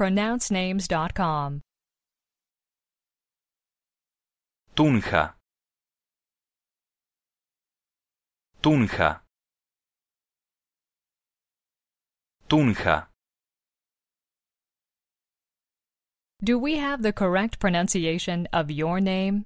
pronouncenames.com. Tunja. Tunja. Tunja. Do we have the correct pronunciation of your name?